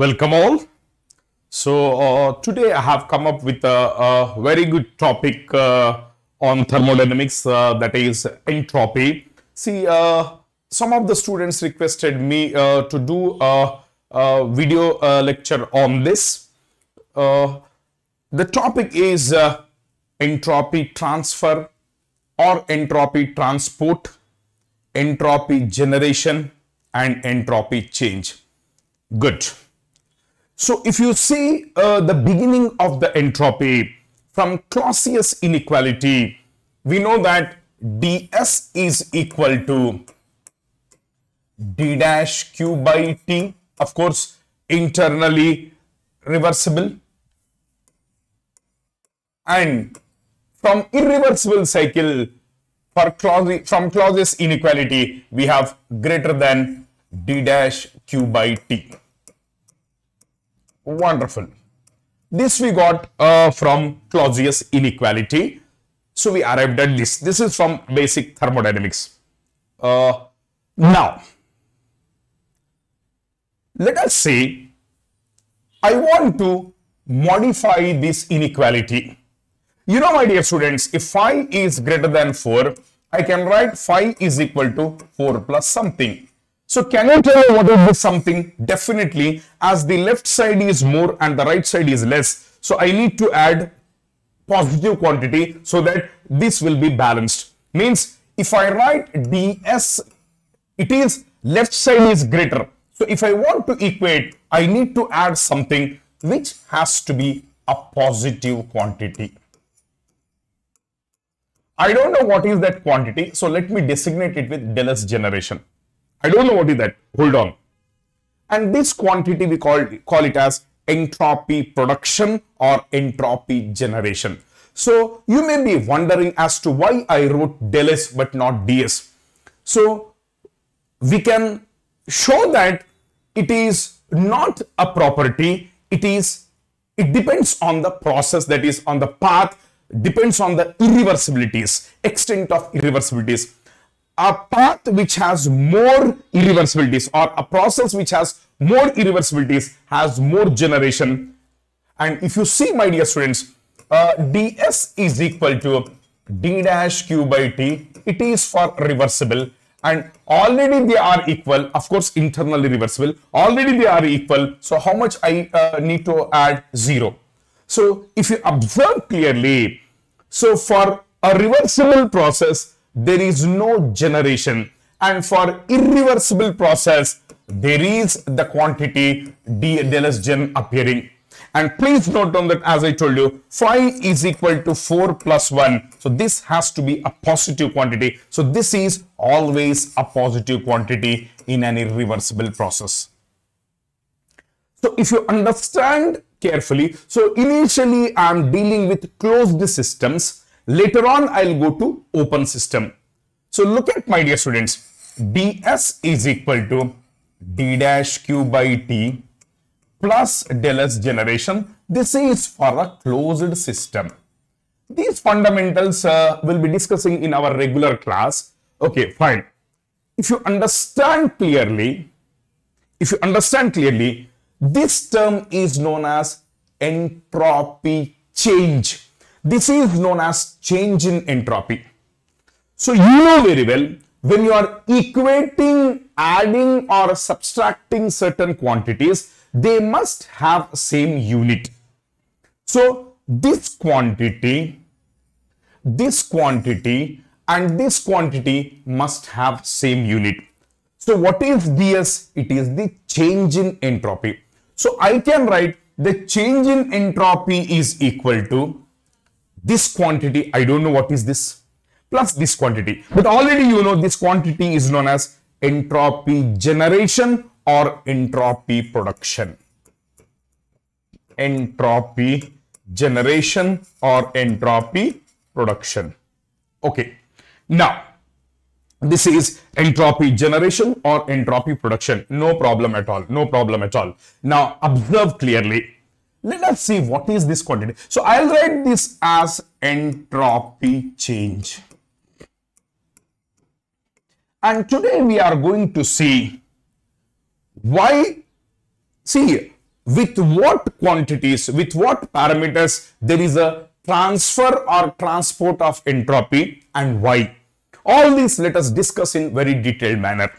Welcome all. So uh, today I have come up with a, a very good topic uh, on thermodynamics uh, that is entropy. See uh, some of the students requested me uh, to do a, a video uh, lecture on this. the topic is entropy transfer or entropy transport, entropy generation and entropy change. Good. So if you see uh, the beginning of the entropy from Clausius inequality, we know that ds is equal to d dash q by t, of course, internally reversible. And from irreversible cycle, for Clausius, from Clausius inequality, we have greater than d dash q by t. Wonderful. This we got uh, from Clausius inequality. So we arrived at this. This is from basic thermodynamics. Uh, now, let us say I want to modify this inequality. You know, my dear students, if phi is greater than 4, I can write phi is equal to 4 plus something. So can you tell me would be something? Definitely as the left side is more and the right side is less. So I need to add positive quantity so that this will be balanced. Means if I write ds, it is left side is greater. So if I want to equate, I need to add something which has to be a positive quantity. I don't know what is that quantity, so let me designate it with Dell's generation. I don't know what is that. Hold on. And this quantity we call, call it as entropy production or entropy generation. So you may be wondering as to why I wrote del S but not ds. So we can show that it is not a property, it is it depends on the process that is on the path, depends on the irreversibilities, extent of irreversibilities a path which has more irreversibilities or a process which has more irreversibilities has more generation. And if you see, my dear students, uh, ds is equal to d dash q by t. It is for reversible and already they are equal. Of course, internally reversible. Already they are equal. So how much I uh, need to add? Zero. So if you observe clearly, so for a reversible process, there is no generation. And for irreversible process, there is the quantity DLS gen appearing. And please note down that as I told you, phi is equal to 4 plus 1. So this has to be a positive quantity. So this is always a positive quantity in an irreversible process. So if you understand carefully, so initially I'm dealing with closed systems Later on, I'll go to open system. So look at my dear students, ds is equal to d dash q by t plus del s generation. This is for a closed system. These fundamentals uh, will be discussing in our regular class. Okay, fine. If you understand clearly, if you understand clearly, this term is known as entropy change. This is known as change in entropy. So you know very well when you are equating, adding or subtracting certain quantities, they must have same unit. So this quantity, this quantity and this quantity must have same unit. So what is this? It is the change in entropy. So I can write the change in entropy is equal to this quantity, I don't know what is this, plus this quantity. But already you know this quantity is known as entropy generation or entropy production. Entropy generation or entropy production. Okay. Now, this is entropy generation or entropy production. No problem at all. No problem at all. Now, observe clearly let us see what is this quantity. So I'll write this as entropy change. And today we are going to see why, see, with what quantities, with what parameters there is a transfer or transport of entropy and why. All these let us discuss in very detailed manner.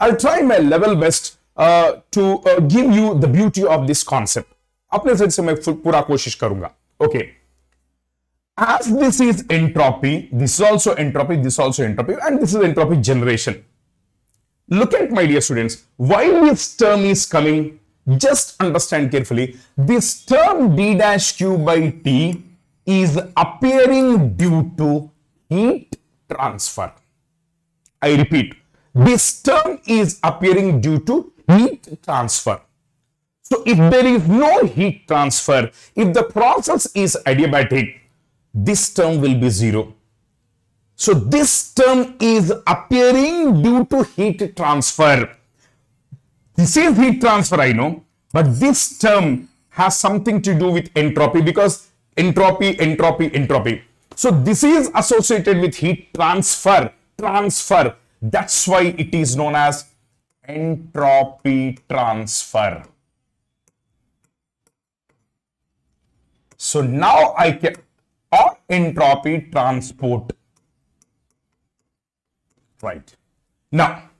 I'll try my level best uh, to uh, give you the beauty of this concept. अपने से, से मैं पूरा कोशिश करूंगा okay as this is entropy this is also entropy this is also entropy and this is entropy generation look at my dear students while this term is coming just understand carefully this term d dash q by t is appearing due to heat transfer i repeat this term is appearing due to heat transfer So if hmm. there is no heat transfer, if the process is adiabatic, this term will be zero. So this term is appearing due to heat transfer. This is heat transfer, I know, but this term has something to do with entropy because entropy, entropy, entropy. So this is associated with heat transfer, transfer. That's why it is known as entropy transfer. So now I can, or entropy transport. Right. Now,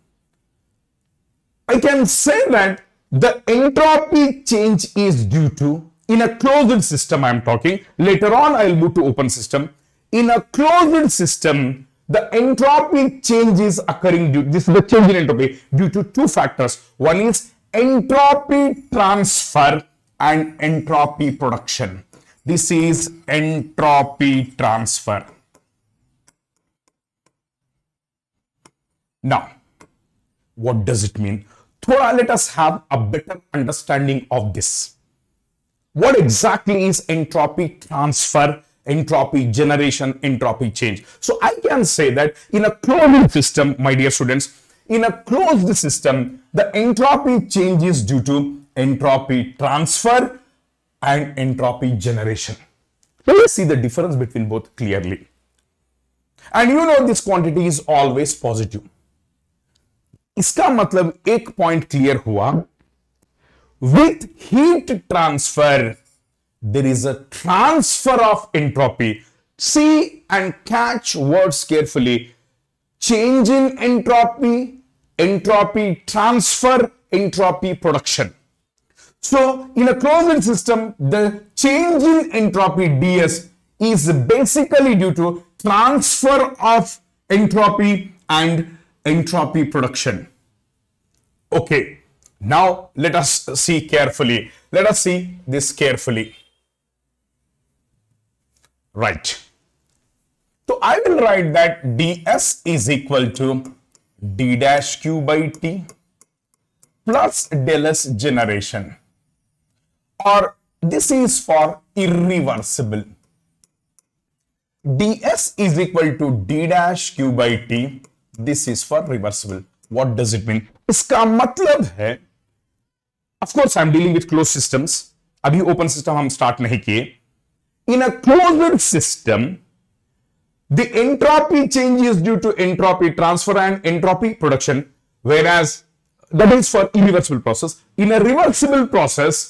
I can say that the entropy change is due to, in a closed system I am talking, later on I will move to open system. In a closed system, the entropy change is occurring due, this is the change in entropy, due to two factors. One is entropy transfer and entropy production. This is entropy transfer. Now, what does it mean? Thoda, let us have a better understanding of this. What exactly is entropy transfer, entropy generation, entropy change? So I can say that in a closed system, my dear students, in a closed system, the entropy changes due to entropy transfer and entropy generation. Let us see the difference between both clearly. And you know this quantity is always positive. इसका matlab ek point clear hua. With heat transfer, there is a transfer of entropy. See and catch words carefully. change in entropy, entropy transfer, entropy production. So in a closed system, the change in entropy ds is basically due to transfer of entropy and entropy production. Okay, now let us see carefully. Let us see this carefully. Right. So I will write that ds is equal to d dash q by t plus del s generation. और this is for irreversible S is equal to D dash Q by T this is for reversible what does it mean इसका मतलब है of course I am dealing with close system अभी open system हम start नहीं किए in a close system the entropy change is due to entropy transfer and entropy production whereas that is for irreversible process in a reversible process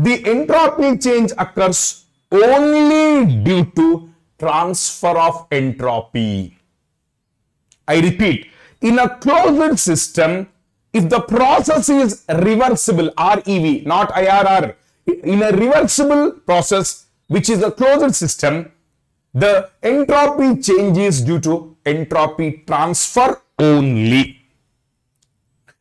The entropy change occurs only due to transfer of entropy. I repeat, in a closed system, if the process is reversible, REV, not IRR, in a reversible process, which is a closed system, the entropy changes due to entropy transfer only.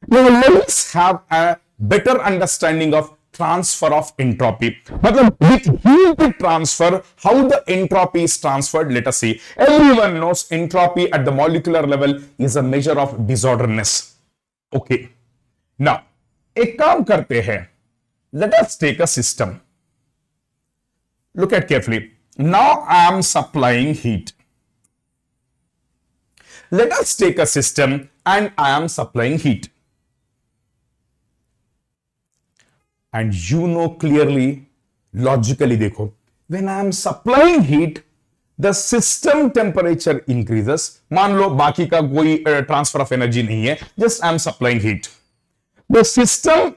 Now, let us have a better understanding of transfer of entropy matlab with heat transfer how the entropy is transferred let us see everyone knows entropy at the molecular level is a measure of disorderness okay now ek kaam karte hain let us take a system look at carefully now i am supplying heat let us take a system and i am supplying heat and you know clearly logically dekho when i am supplying heat the system temperature increases maan lo baki ka koi transfer of energy nahi hai just i am supplying heat the system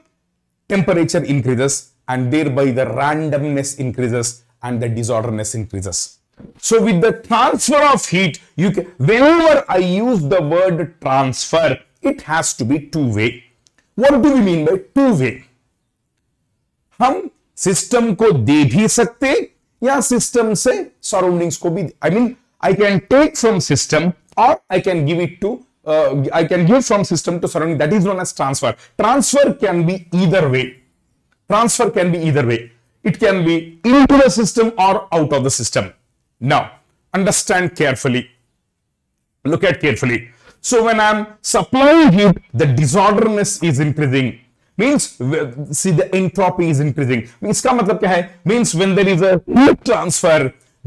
temperature increases and thereby the randomness increases and the disorderness increases so with the transfer of heat you can, whenever i use the word transfer it has to be two way what do we mean by two way हम system को दे भी सकते या system से surroundings को भी I mean I can take from system और I can give it to I can give from system to surrounding that is known as transfer transfer can be either way transfer can be either way it can be into the system or out of the system. Now, understand carefully. Look at carefully. So, when I am supplying heat, the disorderness is increasing means see the entropy is increasing means means when there is a heat transfer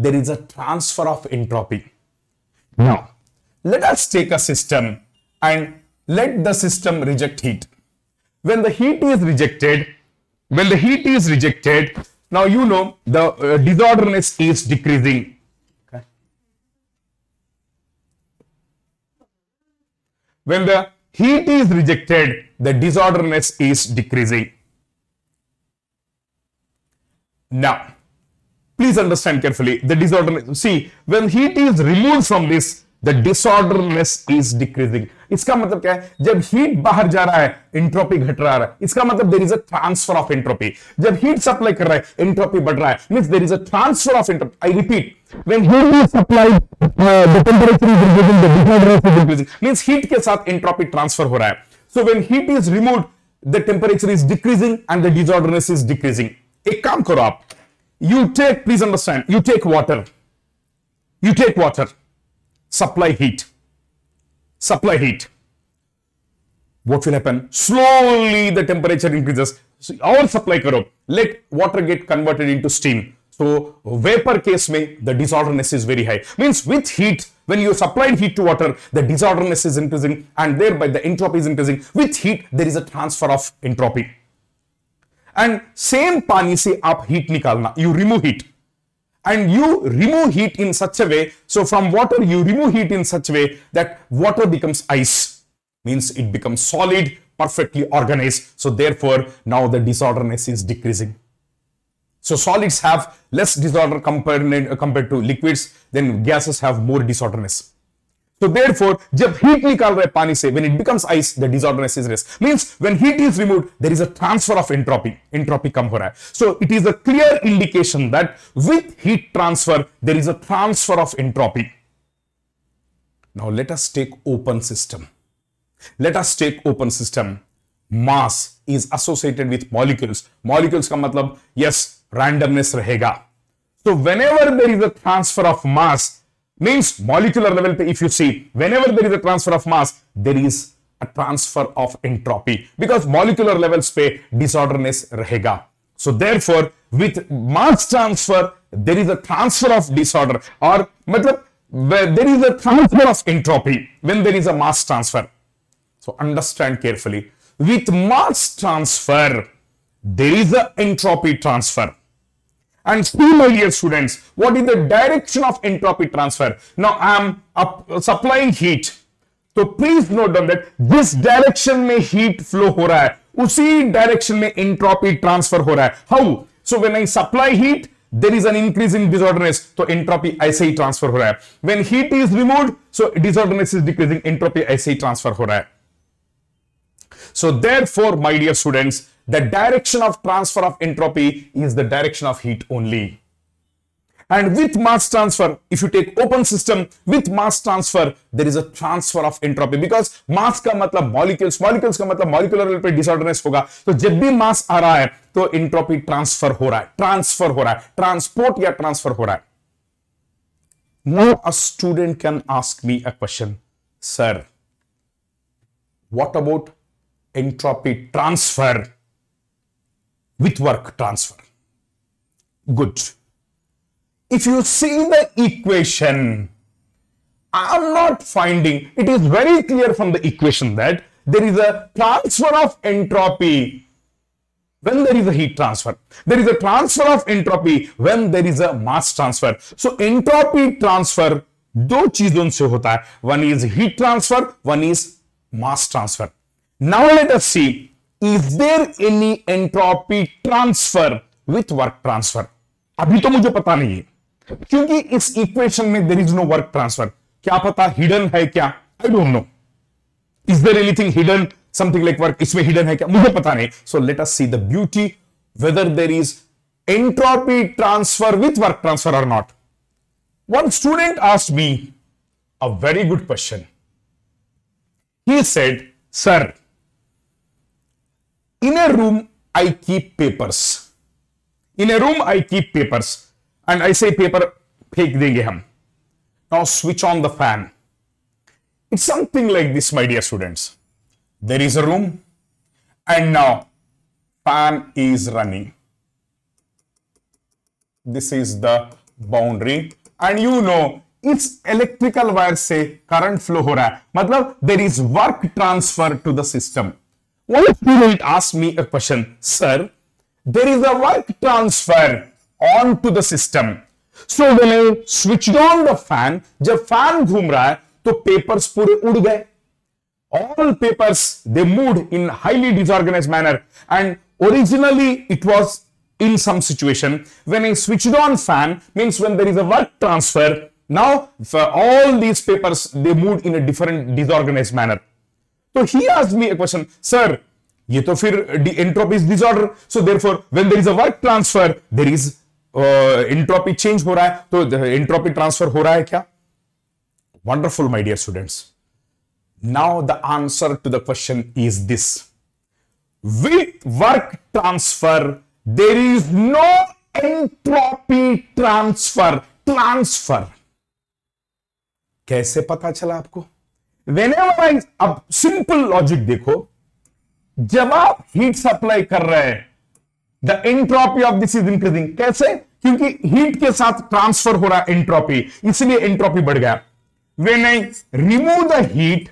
there is a transfer of entropy now let us take a system and let the system reject heat when the heat is rejected when the heat is rejected now you know the uh, disorderness is decreasing okay. when the heat is rejected, the disorderness is decreasing. Now, please understand carefully the disorderness. See, when heat is removed from this, the disorderness is decreasing इसका मतलब क्या है जब heat बाहर जा रहा है entropy घट रहा है इसका मतलब there is a transfer of entropy जब हीट सप्लाई कर रहा है एंट्रोपी बढ़ रहा है means there is a transfer of entropy I repeat when heat is supplied uh, the temperature is increasing the disorder is increasing means heat के साथ entropy transfer हो रहा है so when heat is removed the temperature is decreasing and the disorderness is decreasing एक काम करो आप you take please understand you take water you take water supply heat. Supply heat. What will happen? Slowly the temperature increases. So our supply curve, let water get converted into steam. So vapor case may the disorderness is very high. Means with heat, when you supply heat to water, the disorderness is increasing and thereby the entropy is increasing. With heat, there is a transfer of entropy. And same pani se aap heat nikalna, you remove heat and you remove heat in such a way. So from water, you remove heat in such a way that water becomes ice, means it becomes solid, perfectly organized. So therefore, now the disorderness is decreasing. So solids have less disorder compared, compared to liquids, then gases have more disorderness. So therefore, जब heat निकाल रहे पानी से when it becomes ice, the disorderness is less. Means when heat is removed, there is a transfer of entropy. Entropy कम हो रहा है. So it is a clear indication that with heat transfer, there is a transfer of entropy. Now let us take open system. Let us take open system. Mass is associated with molecules. Molecules का मतलब yes, randomness रहेगा. So whenever there is a transfer of mass, Means molecular level, if you see, whenever there is a transfer of mass, there is a transfer of entropy because molecular levels pay disorderness rahega. So therefore, with mass transfer, there is a transfer of disorder or matlab, there is a transfer of entropy when there is a mass transfer. So understand carefully. With mass transfer, there is a entropy transfer. And see, my dear students, what is the direction of entropy transfer? Now, I am supplying heat. So, please note down that this direction may heat flow ho raha hai. Usi direction may entropy transfer ho raha How? So, when I supply heat, there is an increase in disorderness. So, entropy SI transfer ho raha When heat is removed, so disorderness is decreasing. Entropy SI transfer ho raha So, therefore, my dear students, the direction of transfer of entropy is the direction of heat only. And with mass transfer, if you take open system with mass transfer, there is a transfer of entropy because mass ka matlab molecules, molecules ka matlab molecular level पे disorderness hoga. So, jab bhi mass आ रहा to entropy transfer हो transfer हो transport ya transfer हो Now a student can ask me a question, sir. What about entropy transfer? with work transfer. Good. If you see the equation, I am not finding, it is very clear from the equation that there is a transfer of entropy when there is a heat transfer. There is a transfer of entropy when there is a mass transfer. So entropy transfer दो cheezon se hota hai. One is heat transfer, one is mass transfer. Now let us see is there any entropy transfer with work transfer अभी तो मुझे पता नहीं है क्योंकि इस equation में there is no work transfer क्या पता हिडन है क्या I don't know is there anything hidden something like work इसमें हिडन है क्या मुझे पता नहीं so let us see the beauty whether there is entropy transfer with work transfer or not one student asked me a very good question he said sir in a room, I keep papers. In a room, I keep papers. And I say paper, फेंक देंगे हम. Now switch on the fan. It's something like this, my dear students. There is a room and now fan is running. This is the boundary and you know it's electrical wire say current flow. हो रहा है मतलब there is work transfer one student asked me a question, sir, there is a work transfer onto the system. So when I switched on the fan, the fan घूम रहा है तो papers पूरे all papers they moved in highly disorganized manner and originally it was in some situation when i switched on fan means when there is a work transfer now all these papers they moved in a different disorganized manner तो ही आज मी ए question sir ये तो फिर entropy disorder so therefore when there is a work transfer there is entropy change हो रहा है तो entropy uh, transfer हो रहा है क्या wonderful my dear students now the answer to the question is this with work transfer there is no entropy transfer transfer कैसे पता चला आपको वेन एवर आई अब सिंपल लॉजिक देखो जब आप हीट सप्लाई कर रहे हैं the entropy of this is increasing कैसे क्योंकि हीट के साथ ट्रांसफर हो रहा है एंट्रोपी इसलिए एंट्रोपी बढ़ गया when I remove the heat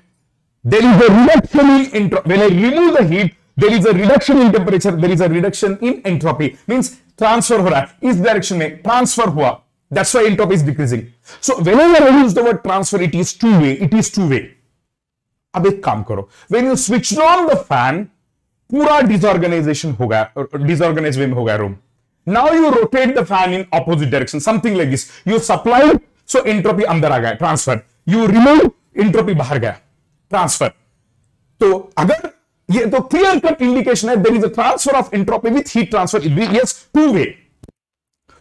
there is a reduction in when I remove the heat there is a reduction in temperature there is a reduction in entropy means transfer हो रहा है इस direction में transfer हुआ that's why entropy is decreasing so when I use the word transfer it is two way it is two way अब एक काम करो when you switch on the fan पूरा डिसऑर्गेनाइजेशन हो गया डिसऑर्गेनाइज वे में हो गया room now you rotate the fan in opposite direction something like this you supply so entropy अंदर आ गया ट्रांसफर यू रिमूव इंट्रोपी बाहर गया ट्रांसफर तो अगर ये तो क्लियर कट इंडिकेशन है there is a transfer of entropy with heat transfer yes two way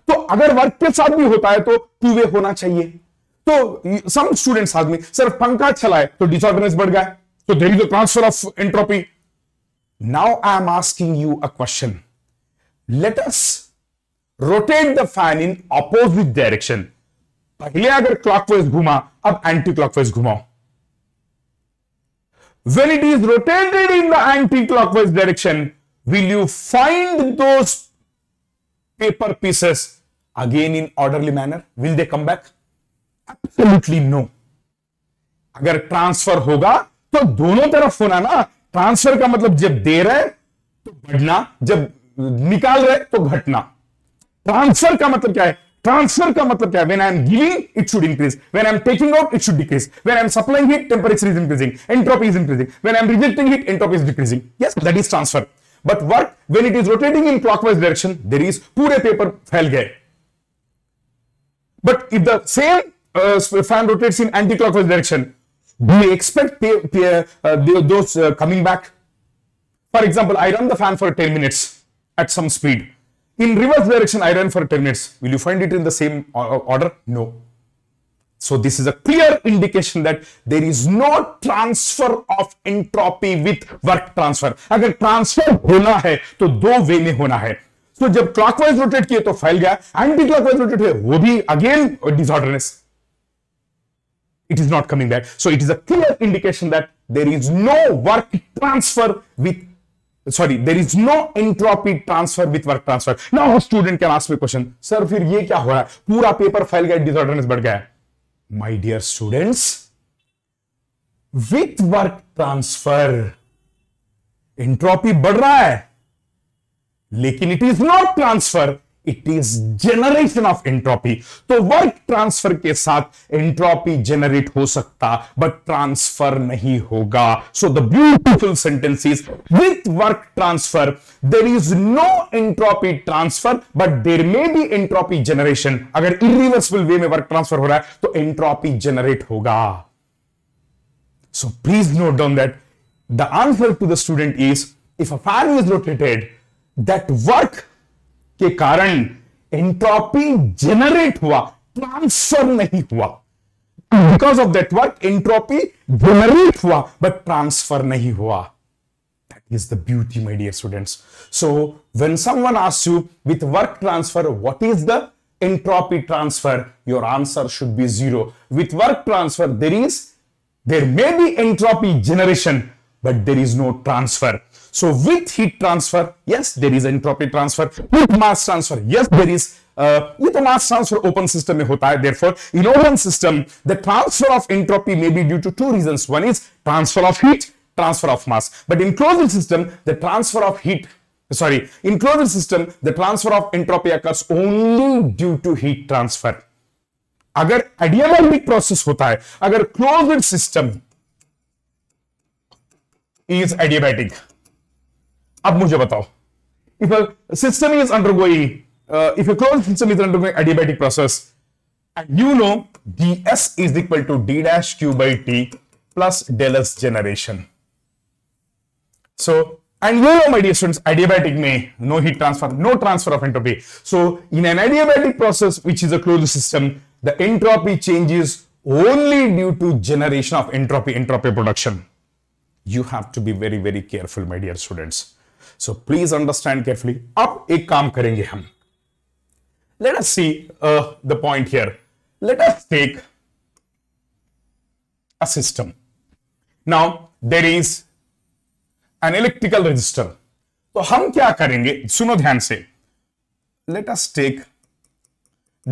तो अगर वर्क के साथ भी होता है तो टू वे होना चाहिए तो सम स्टूडेंट्स आदमी सर पंखा चलाए तो डिसऑर्गेनाइज बढ़ गया तो there is transfer of entropy now I am asking you a question let us rotate the fan in opposite direction पहले अगर क्लॉकवाइज घुमा अब एंटी क्लॉकवाइज घुमाओ when it is rotated in the anti-clockwise direction, will you find those paper pieces again in orderly manner? Will they come back? Absolutely no अगर transfer होगा तो दोनों तरफ होना ना ट्रांसफर का मतलब जब दे रहे तो बढ़ना जब निकाल रहे तो घटना ट्रांसफर का मतलब क्या है ट्रांसफर का मतलब क्या है when I am giving it should increase when I am taking out it should decrease when I am supplying heat temperature is increasing entropy is increasing when I am rejecting heat entropy is decreasing yes that is transfer but work when it is rotating in clockwise direction there is पूरे पेपर फैल गए but if the same uh, fan rotates in anti-clockwise direction, do you expect those coming back? For example, I run the fan for 10 minutes at some speed. In reverse direction, I run for 10 minutes. Will you find it in the same order? No. So this is a clear indication that there is no transfer of entropy with work transfer. अगर transfer hona hai, to do way mein hona hai. so, जब clockwise rotate, किए तो फैल गया anti clockwise rotate हुए वो भी again disorderness it is not coming back. So it is a clear indication that there is no work transfer with sorry there is no entropy transfer with work transfer now a student can ask me question sir fir ye kya ho raha hai pura paper फैल gaya disorderness बढ़ gaya my dear students with work transfer entropy entropy raha hai lekin it is not transfer it is generation of entropy तो work transfer के साथ entropy generate हो सकता but transfer नहीं होगा so the beautiful sentence is with work transfer there is no entropy transfer but there may be entropy generation अगर irreversible way में work transfer हो रहा है तो एंट्रॉपी जनरेट होगा so please note down that the answer to the student is if a fan is rotated that work के कारण entropy generate हुआ ट्रांसफर नहीं हुआ because of that work entropy generate हुआ बट ट्रांसफर नहीं हुआ that is the beauty my dear students so when someone asks you with work transfer what is the entropy transfer your answer should be zero with work transfer there is there may be entropy generation but there is no transfer So with heat transfer, yes, there is entropy transfer. With mass transfer, yes, there is. Uh, with mass transfer open system may होता therefore in open system the transfer of entropy may be due to two reasons one is transfer of heat transfer of mass but in closed system the transfer of heat sorry in closed system the transfer of entropy occurs only due to heat transfer अगर adiabatic process होता है अगर closed system is adiabatic अब मुझे बताओ if a system is undergoing uh, if a closed system is undergoing adiabatic process and you know ds is equal to d dash q by t plus del generation so and you know my dear students adiabatic may no heat transfer no transfer of entropy so in an adiabatic process which is a closed system the entropy changes only due to generation of entropy entropy production you have to be very very careful my dear students so please understand carefully अब एक काम करेंगे हम let us see the point here let us take a system now there is an electrical resistor तो हम क्या करेंगे सुनो ध्यान से let us take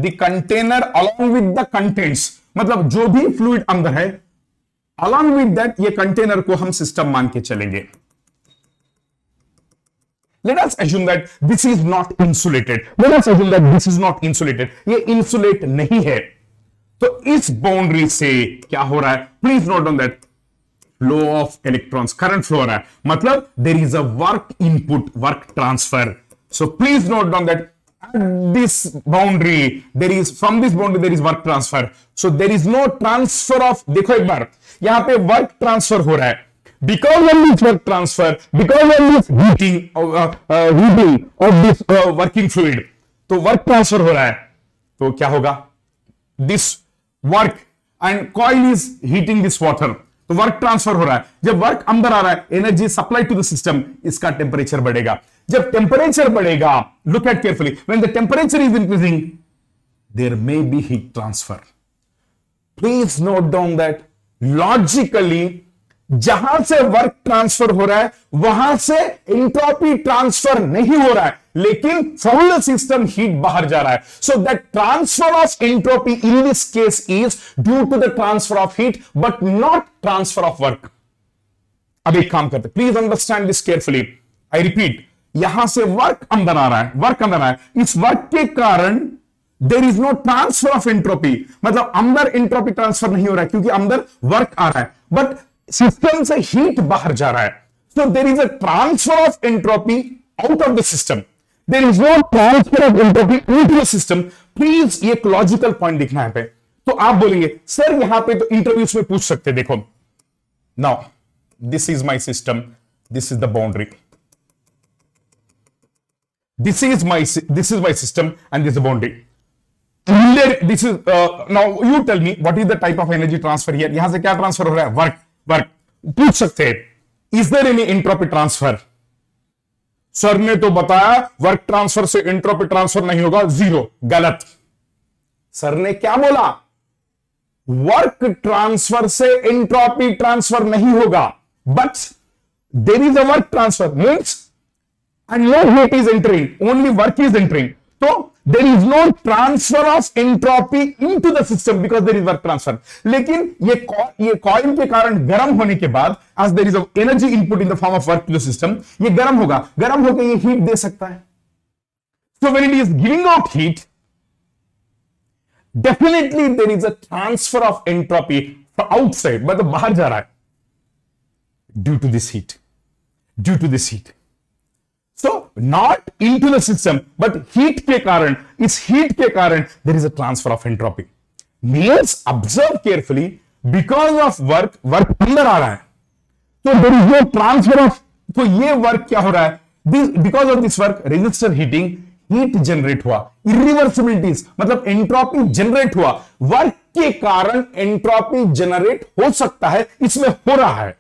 the container along with the contents मतलब जो भी फ्लूड अंदर है अलोंग विद दैट ये कंटेनर को हम सिस्टम मान के चलेंगे let us assume that this is not insulated let us assume that this is not insulated ये insulate नहीं है तो इस बाउंड्री से क्या हो रहा है please note on that flow of electrons current flow हो रहा है मतलब there is a work input work transfer so please note down that this boundary there is from this boundary there is work transfer so there is no transfer of देखो एक बार यहां पे work transfer हो रहा है because of this work transfer because of this heating uh, uh, heating of this uh, working fluid तो work transfer हो रहा है तो क्या होगा this work and coil is heating this water तो वर्क ट्रांसफर हो रहा है जब वर्क अंदर आ रहा है energy supply to the system इसका टेम्परेचर बढ़ेगा जब टेम्परेचर बढ़ेगा look at carefully when the temperature is increasing there may be heat transfer please note down that logically जहां से वर्क ट्रांसफर हो रहा है वहां से इंट्रॉपी ट्रांसफर नहीं हो रहा है लेकिन फुल सिस्टम हीट बाहर जा रहा है so the transfer of entropy in this case is due to the transfer of heat but not transfer of work अब एक काम करते please understand this carefully I repeat यहां से वर्क अंदर आ रहा है वर्क अंदर है इस वर्क के कारण there is no transfer of entropy मतलब अंदर इंट्रोपी ट्रांसफर नहीं हो रहा है क्योंकि अंदर वर्क आ रहा है बट सिस्टम से हीट बाहर जा रहा है so there is a transfer of entropy out of the system there is no transfer of entropy into system please ये एक लॉजिकल पॉइंट दिखना है पे तो आप बोलेंगे सर यहां पे तो इंटरव्यूज में पूछ सकते देखो now this is my system this is the boundary this is my this is my system and this boundary the boundary this is uh, now you tell me what is the type of energy transfer here yahan se kya transfer ho work but पूछ सकते हैं is there any entropy transfer sir ने तो बताया work transfer से entropy transfer नहीं होगा zero गलत सर ने क्या बोला वर्क ट्रांसफर से इंट्रॉपी ट्रांसफर नहीं होगा but there is a work transfer means and no heat is entering only work is entering तो there is no transfer of entropy to the system because there is work transfer लेकिन ये ये coil के कारण गर्म होने के बाद as there is energy input in the form of work to the system ये गर्म होगा गर्म होकर ये हीट दे सकता है so when it is giving out heat definitely there is a transfer of entropy outside मतलब बाहर जा रहा है due to this heat due to this heat so not to the system but heat के कारण इस हीट के कारण there is a transfer of entropy males observe carefully because of work work अंदर आ रहा है तो there is no transfer of तो ये वर्क क्या हो रहा है because of this work resistor heating heat generate हुआ इरिवर्सिबिलिटीज मतलब एंट्रोपी जनरेट हुआ वर्क के कारण एंट्रोपी जनरेट हो सकता है इसमें हो रहा है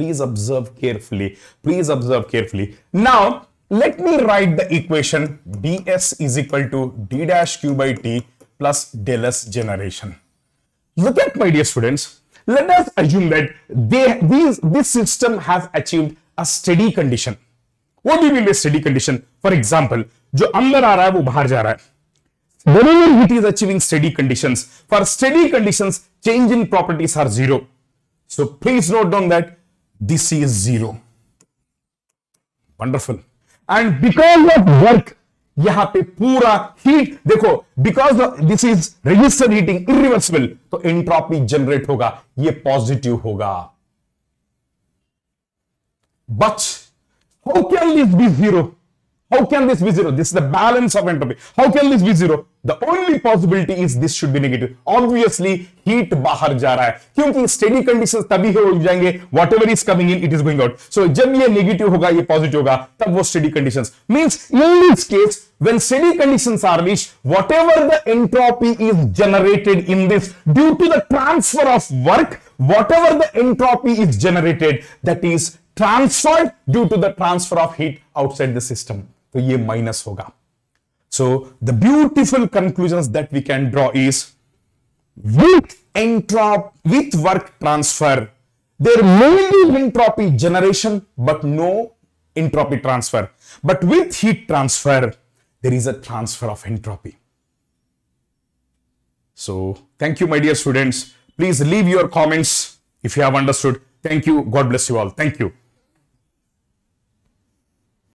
Please observe carefully. Please observe carefully. Now, let me write the equation ds is equal to d dash q by t plus del s generation. Look at my dear students. Let us assume that they, these, this system has achieved a steady condition. What do you mean by steady condition? For example, जो अंदर आ रहा है वो बाहर जा रहा है whenever it is achieving steady conditions. For steady conditions, change in properties are zero. So please note down that DC is zero. Wonderful. And because of work, यहां पे पूरा हीट देखो because this is resistor heating irreversible तो entropy generate होगा ये positive होगा but how can this be zero How can this be zero? This is the balance of entropy. How can this be zero? The only possibility is this should be negative. Obviously, heat bahar ja raha hai. क्योंकि steady conditions तभी ho जाएंगे whatever is coming in, it is going out. So जब ये negative होगा ये positive होगा तब वो steady conditions. Means in this case, when steady conditions are reached, whatever the entropy is generated in this due to the transfer of work, whatever the entropy is generated, that is transferred due to the transfer of heat outside the system. तो ये minus होगा So, the beautiful conclusions that we can draw is with एंट्रॉप with work transfer, there may be entropy generation but no entropy transfer but with heat transfer there is a transfer of entropy so thank you my dear students please leave your comments if you have understood thank you god bless you all thank you